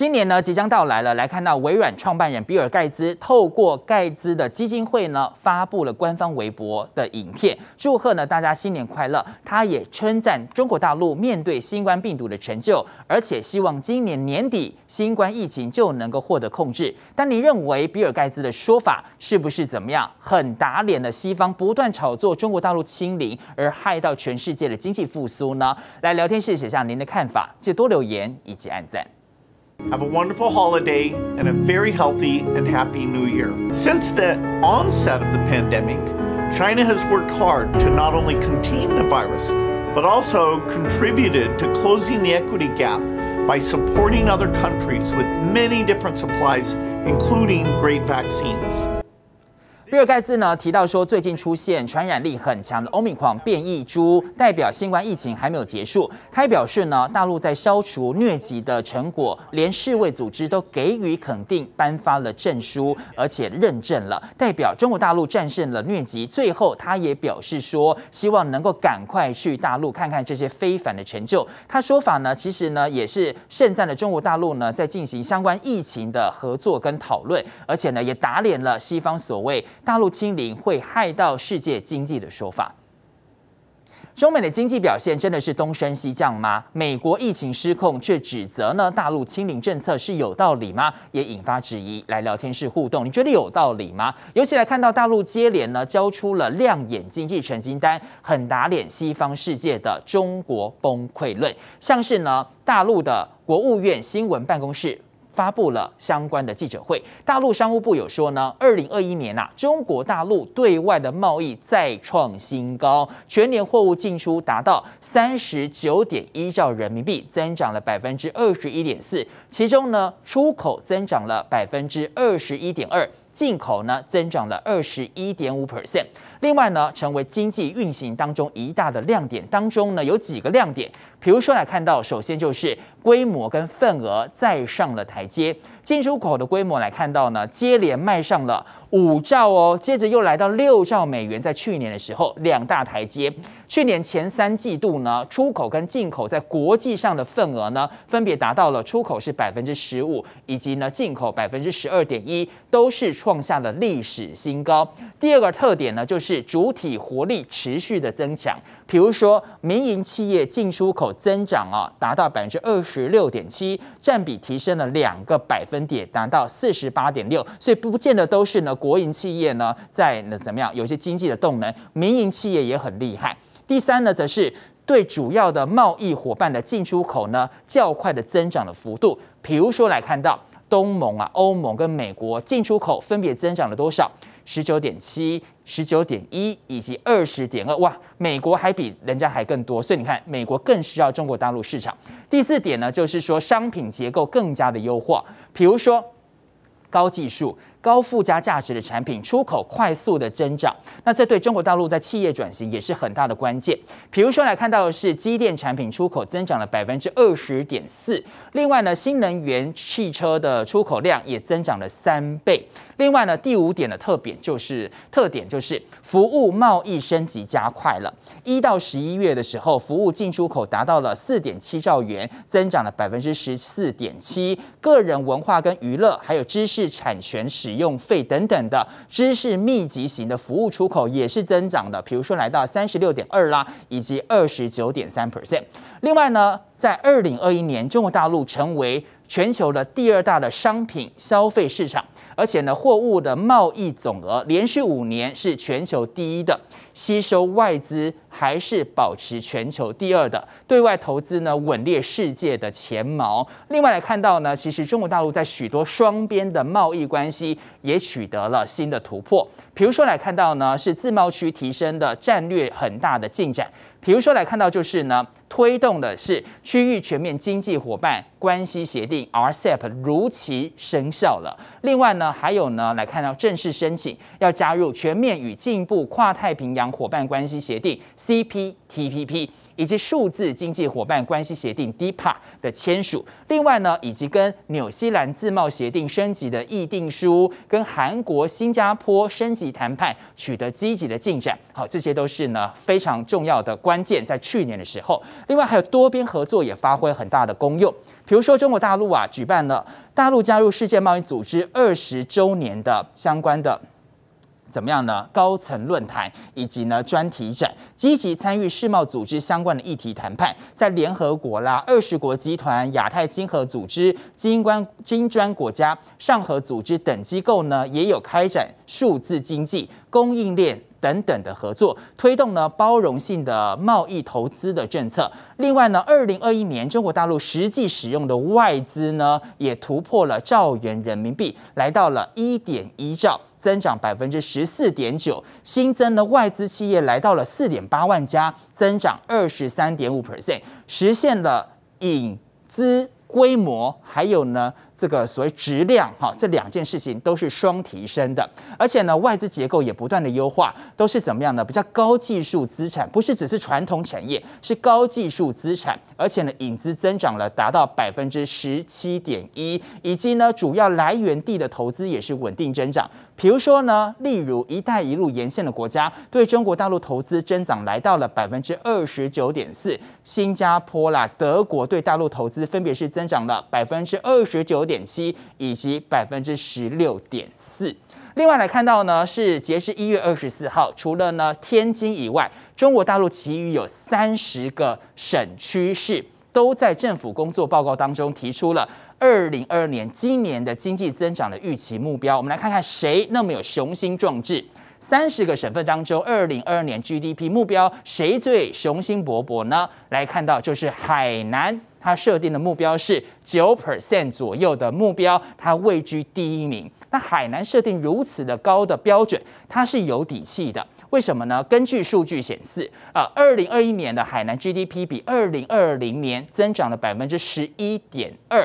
今年呢即将到来了，来看到微软创办人比尔盖茨透过盖茨的基金会呢发布了官方微博的影片，祝贺呢大家新年快乐。他也称赞中国大陆面对新冠病毒的成就，而且希望今年年底新冠疫情就能够获得控制。但你认为比尔盖茨的说法是不是怎么样？很打脸的西方不断炒作中国大陆清零，而害到全世界的经济复苏呢？来聊天室写下您的看法，借多留言以及按赞。Have a wonderful holiday and a very healthy and happy new year. Since the onset of the pandemic, China has worked hard to not only contain the virus, but also contributed to closing the equity gap by supporting other countries with many different supplies, including great vaccines. 比尔·盖茨呢提到说，最近出现传染力很强的欧米狂变异株，代表新冠疫情还没有结束。他也表示呢，大陆在消除疟疾的成果，连世卫组织都给予肯定，颁发了证书，而且认证了，代表中国大陆战胜了疟疾。最后，他也表示说，希望能够赶快去大陆看看这些非凡的成就。他说法呢，其实呢也是盛赞了中国大陆呢在进行相关疫情的合作跟讨论，而且呢也打脸了西方所谓。大陆清零会害到世界经济的说法，中美的经济表现真的是东升西降吗？美国疫情失控却指责呢大陆清零政策是有道理吗？也引发质疑。来聊天室互动，你觉得有道理吗？尤其来看到大陆接连呢交出了亮眼经济成绩单，很打脸西方世界的中国崩溃论。像是呢大陆的国务院新闻办公室。发布了相关的记者会，大陆商务部有说呢，二零二一年呐，中国大陆对外的贸易再创新高，全年货物进出达到三十九点一兆人民币，增长了百分之二十一点四，其中呢，出口增长了百分之二十一点二，进口呢增长了二十一点五 percent。另外呢，成为经济运行当中一大的亮点当中呢，有几个亮点。比如说来看到，首先就是规模跟份额再上了台阶。进出口的规模来看到呢，接连迈上了五兆哦，接着又来到六兆美元。在去年的时候，两大台阶。去年前三季度呢，出口跟进口在国际上的份额呢，分别达到了出口是百分之十五，以及呢进口百分之十二点一，都是创下了历史新高。第二个特点呢，就是。是主体活力持续的增强，比如说民营企业进出口增长啊，达到百分之二十六点七，占比提升了两个百分点，达到四十八点六，所以不见得都是呢国营企业呢在怎么样，有些经济的动能，民营企业也很厉害。第三呢，则是对主要的贸易伙伴的进出口呢较快的增长的幅度，比如说来看到。东盟啊，欧盟跟美国进出口分别增长了多少？十九点七、十九点一以及二十点二。哇，美国还比人家还更多，所以你看，美国更需要中国大陆市场。第四点呢，就是说商品结构更加的优化，比如说高技术。高附加价值的产品出口快速的增长，那这对中国大陆在企业转型也是很大的关键。比如说来看到的是机电产品出口增长了百分之二十点四，另外呢，新能源汽车的出口量也增长了三倍。另外呢，第五点的特点就是特点就是服务贸易升级加快了。一到十一月的时候，服务进出口达到了四点七兆元，增长了百分之十四点七。个人文化跟娱乐还有知识产权使。使用费等等的知识密集型的服务出口也是增长的，比如说来到三十六点二啦，以及二十九点三 percent。另外呢，在二零二一年，中国大陆成为全球的第二大的商品消费市场，而且呢，货物的贸易总额连续五年是全球第一的。吸收外资还是保持全球第二的，对外投资呢稳列世界的前茅。另外来看到呢，其实中国大陆在许多双边的贸易关系也取得了新的突破。比如说来看到呢，是自贸区提升的战略很大的进展。比如说来看到就是呢，推动的是区域全面经济伙伴关系协定 （RCEP） 如期生效了。另外呢，还有呢，来看到正式申请要加入全面与进步跨太平洋。伙伴关系协定 （CPTPP） 以及数字经济伙伴关系协定 （DEPA） 的签署，另外呢，以及跟纽西兰自贸协定升级的议定书，跟韩国、新加坡升级谈判取得积极的进展。好，这些都是呢非常重要的关键，在去年的时候，另外还有多边合作也发挥很大的功用。比如说，中国大陆啊举办了大陆加入世界贸易组织二十周年的相关的。怎么样呢？高层论坛以及呢专题展，积极参与世贸组织相关的议题谈判，在联合国啦、二十国集团、亚太经合组织、金关金砖国家、上合组织等机构呢，也有开展数字经济供应链。等等的合作，推动呢包容性的贸易投资的政策。另外呢，二零二一年中国大陆实际使用的外资呢，也突破了兆元人民币，来到了一点一兆，增长百分之十四点九，新增的外资企业来到了四点八万家，增长二十三点五 percent，实现了引资。规模还有呢，这个所谓质量哈，这两件事情都是双提升的，而且呢外资结构也不断的优化，都是怎么样呢？比较高技术资产，不是只是传统产业，是高技术资产，而且呢引资增长了达到百分之十七点一，以及呢主要来源地的投资也是稳定增长。比如说呢，例如一带一路沿线的国家对中国大陆投资增长来到了百分之二十九点四，新加坡啦、德国对大陆投资分别是增。增长了百分之二十九点七以及百分之十六点四。另外来看到呢，是截至一月二十四号，除了呢天津以外，中国大陆其余有三十个省区市都在政府工作报告当中提出了二零二二年今年的经济增长的预期目标。我们来看看谁那么有雄心壮志。三十个省份当中，二零二二年 GDP 目标谁最雄心勃勃呢？来看到就是海南。它设定的目标是九 percent 左右的目标，它位居第一名。那海南设定如此的高的标准，它是有底气的。为什么呢？根据数据显示，啊，二零二一年的海南 GDP 比二零二零年增长了百分之十一点二，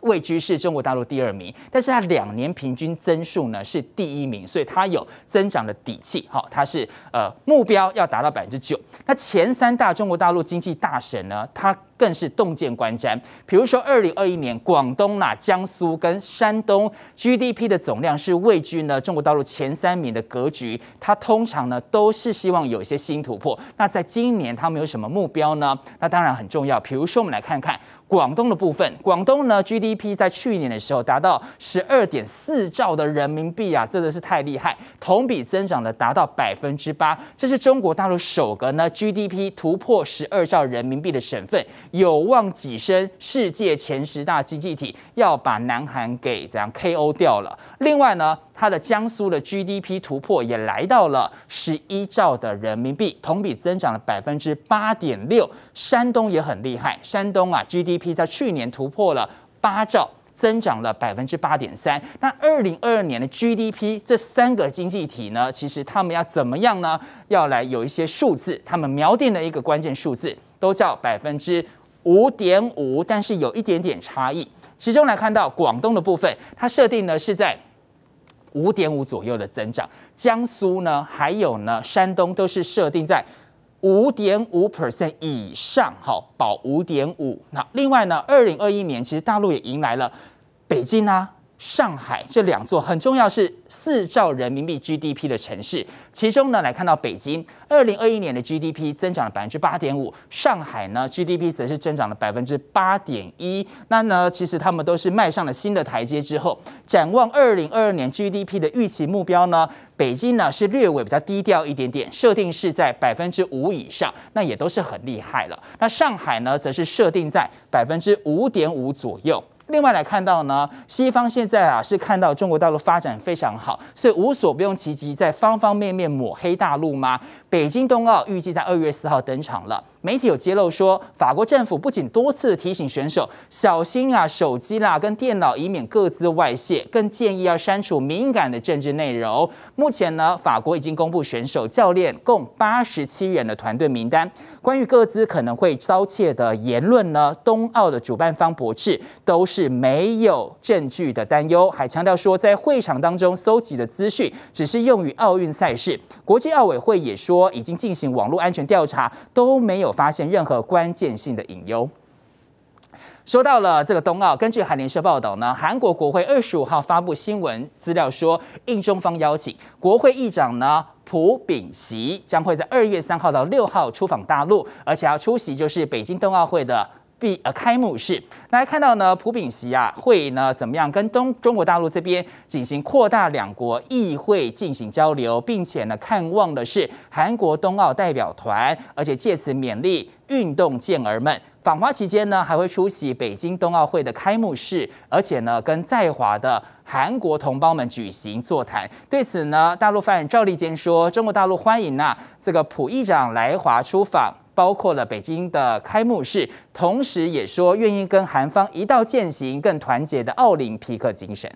位居是中国大陆第二名，但是它两年平均增速呢是第一名，所以它有增长的底气。好，它是呃目标要达到百分之九。那前三大中国大陆经济大省呢，它更是洞见观瞻。比如说，二零二一年，广东、那江苏跟山东 GDP 的总量是位居呢中国大陆前三名的格局。它通常呢都是希望有一些新突破。那在今年，他们有什么目标呢？那当然很重要。比如说，我们来看看广东的部分。广东呢 GDP 在去年的时候达到十二点四兆的人民币啊，真的是太厉害，同比增长了达到百分之八，这是中国大陆首个呢 GDP 突破十二兆人民币的省份。有望跻身世界前十大经济体，要把南韩给怎样 KO 掉了？另外呢，它的江苏的 GDP 突破也来到了十一兆的人民币，同比增长了百分之八点六。山东也很厉害，山东啊 GDP 在去年突破了八兆，增长了百分之八点三。那二零二二年的 GDP，这三个经济体呢，其实他们要怎么样呢？要来有一些数字，他们锚定了一个关键数字。都叫百分之五点五，但是有一点点差异。其中来看到广东的部分，它设定呢是在五点五左右的增长；江苏呢，还有呢山东都是设定在五点五 percent 以上，哈，保五点五。那另外呢，二零二一年其实大陆也迎来了北京啊。上海这两座很重要是四兆人民币 GDP 的城市，其中呢来看到北京，二零二一年的 GDP 增长了百分之八点五，上海呢 GDP 则是增长了百分之八点一。那呢其实他们都是迈上了新的台阶之后，展望二零二二年 GDP 的预期目标呢，北京呢是略微比较低调一点点，设定是在百分之五以上，那也都是很厉害了。那上海呢则是设定在百分之五点五左右。另外来看到呢，西方现在啊是看到中国大陆发展非常好，所以无所不用其极，在方方面面抹黑大陆吗？北京冬奥预计在二月四号登场了。媒体有揭露说，法国政府不仅多次提醒选手小心啊手机啦跟电脑，以免各自外泄，更建议要删除敏感的政治内容。目前呢，法国已经公布选手、教练共八十七人的团队名单。关于各自可能会遭窃的言论呢，冬奥的主办方博智都是没有证据的担忧，还强调说，在会场当中搜集的资讯只是用于奥运赛事。国际奥委会也说，已经进行网络安全调查，都没有。发现任何关键性的隐忧。说到了这个冬奥，根据韩联社报道呢，韩国国会二十五号发布新闻资料说，应中方邀请，国会议长呢朴炳熙将会在二月三号到六号出访大陆，而且要出席就是北京冬奥会的。闭呃开幕式，来看到呢，朴炳熙啊会呢怎么样跟东中国大陆这边进行扩大两国议会进行交流，并且呢看望的是韩国冬奥代表团，而且借此勉励运动健儿们。访华期间呢，还会出席北京冬奥会的开幕式，而且呢跟在华的韩国同胞们举行座谈。对此呢，大陆发言人赵立坚说：“中国大陆欢迎啊这个朴议长来华出访。”包括了北京的开幕式，同时也说愿意跟韩方一道践行更团结的奥林匹克精神。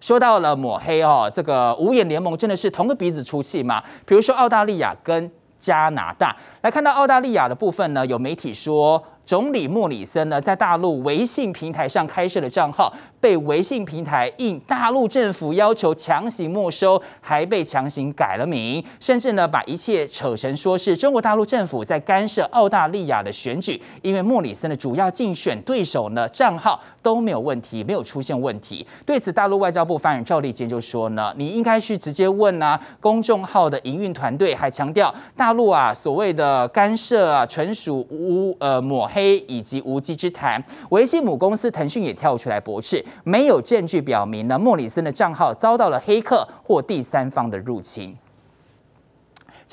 说到了抹黑哦，这个五眼联盟真的是同个鼻子出气吗？比如说澳大利亚跟加拿大，来看到澳大利亚的部分呢，有媒体说。总理莫里森呢，在大陆微信平台上开设的账号被微信平台应大陆政府要求强行没收，还被强行改了名，甚至呢，把一切扯成说是中国大陆政府在干涉澳大利亚的选举，因为莫里森的主要竞选对手呢，账号都没有问题，没有出现问题。对此，大陆外交部发言人赵立坚就说呢：“你应该去直接问啊，公众号的营运团队。”还强调，大陆啊，所谓的干涉啊，纯属污呃抹。黑以及无稽之谈，微信母公司腾讯也跳出来驳斥，没有证据表明呢莫里森的账号遭到了黑客或第三方的入侵。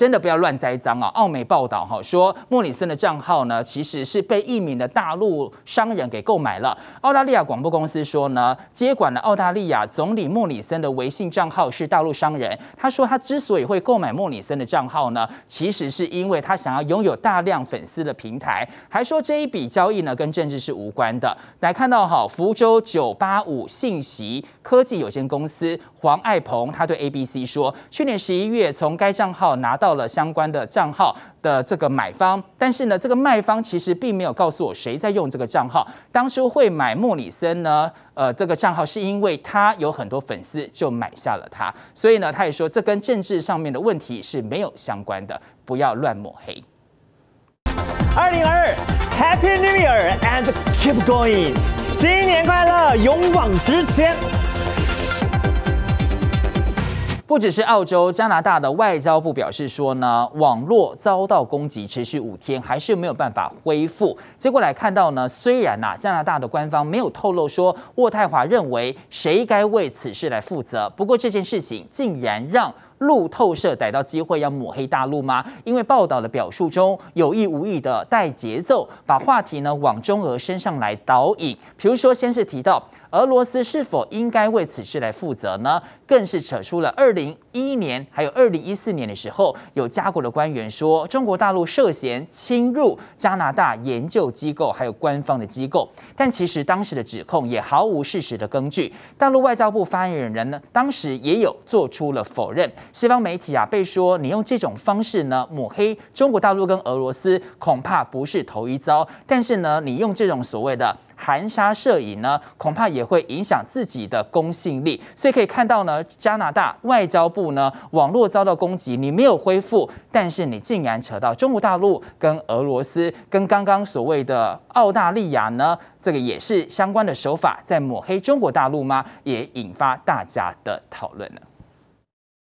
真的不要乱栽赃啊！澳媒报道哈说，莫里森的账号呢，其实是被一名的大陆商人给购买了。澳大利亚广播公司说呢，接管了澳大利亚总理莫里森的微信账号是大陆商人。他说他之所以会购买莫里森的账号呢，其实是因为他想要拥有大量粉丝的平台。还说这一笔交易呢，跟政治是无关的。来看到哈福州九八五信息科技有限公司黄爱鹏，他对 ABC 说，去年十一月从该账号拿到。到了相关的账号的这个买方，但是呢，这个卖方其实并没有告诉我谁在用这个账号。当初会买莫里森呢？呃，这个账号是因为他有很多粉丝，就买下了他。所以呢，他也说这跟政治上面的问题是没有相关的，不要乱抹黑。二零二二，Happy New Year and keep going，新年快乐，勇往直前。不只是澳洲、加拿大的外交部表示说呢，网络遭到攻击，持续五天，还是没有办法恢复。结果来看到呢，虽然呐，加拿大的官方没有透露说渥太华认为谁该为此事来负责，不过这件事情竟然让。路透社逮到机会要抹黑大陆吗？因为报道的表述中有意无意的带节奏，把话题呢往中俄身上来导引。比如说，先是提到俄罗斯是否应该为此事来负责呢？更是扯出了二零一一年还有二零一四年的时候，有加国的官员说中国大陆涉嫌侵入加拿大研究机构还有官方的机构，但其实当时的指控也毫无事实的根据。大陆外交部发言人呢，当时也有做出了否认。西方媒体啊，被说你用这种方式呢抹黑中国大陆跟俄罗斯，恐怕不是头一遭。但是呢，你用这种所谓的含沙射影呢，恐怕也会影响自己的公信力。所以可以看到呢，加拿大外交部呢网络遭到攻击，你没有恢复，但是你竟然扯到中国大陆跟俄罗斯，跟刚刚所谓的澳大利亚呢，这个也是相关的手法在抹黑中国大陆吗？也引发大家的讨论了。